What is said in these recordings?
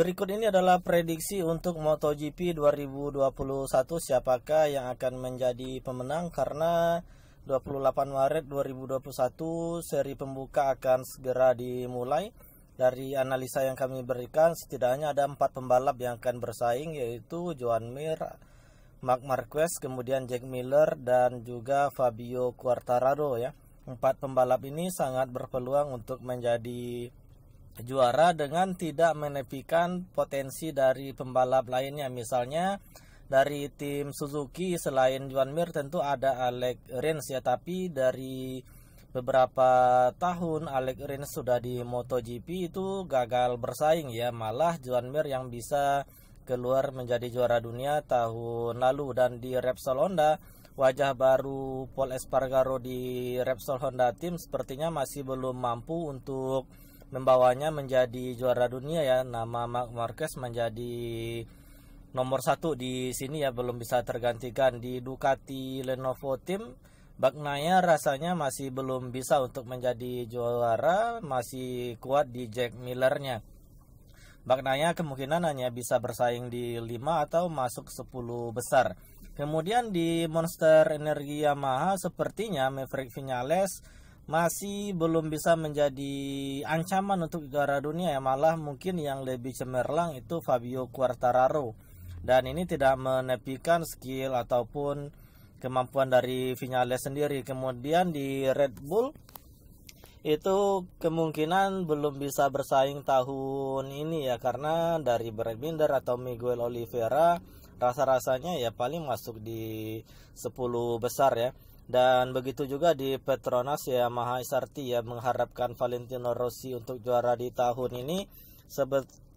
Berikut ini adalah prediksi untuk MotoGP 2021 siapakah yang akan menjadi pemenang karena 28 Maret 2021 seri pembuka akan segera dimulai. Dari analisa yang kami berikan setidaknya ada empat pembalap yang akan bersaing yaitu Joan Mir, Mark Marquez, kemudian Jack Miller dan juga Fabio Quartararo ya. Empat pembalap ini sangat berpeluang untuk menjadi juara dengan tidak menepikan potensi dari pembalap lainnya misalnya dari tim Suzuki selain Juan Mir tentu ada Alex Rins ya tapi dari beberapa tahun Alex Rins sudah di MotoGP itu gagal bersaing ya malah Juan Mir yang bisa keluar menjadi juara dunia tahun lalu dan di Repsol Honda wajah baru Paul Espargaro di Repsol Honda tim sepertinya masih belum mampu untuk membawanya menjadi juara dunia ya nama Mark Marquez menjadi nomor satu di sini ya belum bisa tergantikan di Ducati Lenovo Team Bagnaya rasanya masih belum bisa untuk menjadi juara masih kuat di Jack Millernya Bagnaya kemungkinan hanya bisa bersaing di 5 atau masuk 10 besar Kemudian di Monster Energi Yamaha sepertinya Maverick Vinales masih belum bisa menjadi ancaman untuk juara dunia ya malah mungkin yang lebih cemerlang itu Fabio Quartararo dan ini tidak menepikan skill ataupun kemampuan dari Vinales sendiri kemudian di Red Bull itu kemungkinan belum bisa bersaing tahun ini ya karena dari Brad Binder atau Miguel Oliveira rasa-rasanya ya paling masuk di 10 besar ya dan begitu juga di Petronas ya Maha Isarti ya mengharapkan Valentino Rossi untuk juara di tahun ini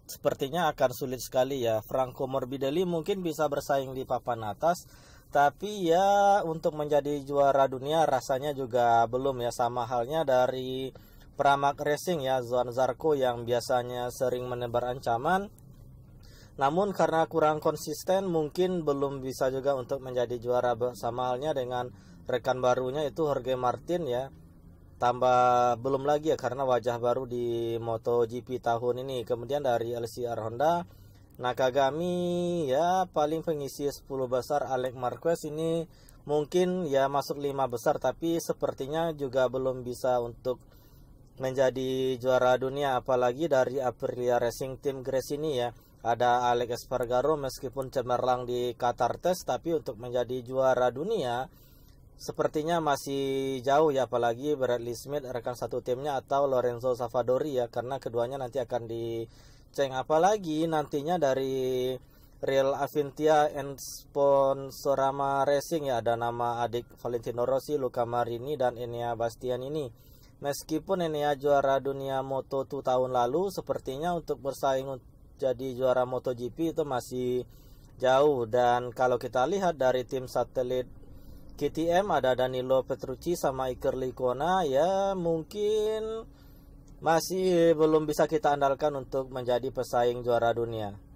sepertinya akan sulit sekali ya. Franco Morbidelli mungkin bisa bersaing di papan atas tapi ya untuk menjadi juara dunia rasanya juga belum ya sama halnya dari Pramac Racing ya Zuan Zarco yang biasanya sering menebar ancaman namun karena kurang konsisten mungkin belum bisa juga untuk menjadi juara sama halnya dengan rekan barunya itu Jorge Martin ya tambah belum lagi ya karena wajah baru di MotoGP tahun ini kemudian dari LCR Honda Nakagami ya paling pengisi 10 besar Alex Marquez ini mungkin ya masuk 5 besar tapi sepertinya juga belum bisa untuk menjadi juara dunia apalagi dari Aprilia Racing Team Grace ini ya ada Alex Espargaro meskipun cemerlang di Qatar Test tapi untuk menjadi juara dunia Sepertinya masih jauh ya apalagi Bradley Smith rekan satu timnya atau Lorenzo Savadori ya karena keduanya nanti akan diceng apalagi nantinya dari Real Aventia and Sponsorama Racing ya ada nama adik Valentino Rossi, Luca Marini dan Enea Bastian ini. Meskipun Enea juara dunia Moto 2 tahun lalu, sepertinya untuk bersaing jadi juara MotoGP itu masih jauh dan kalau kita lihat dari tim satelit KTM ada Danilo Petrucci sama Iker Likona ya mungkin masih belum bisa kita andalkan untuk menjadi pesaing juara dunia.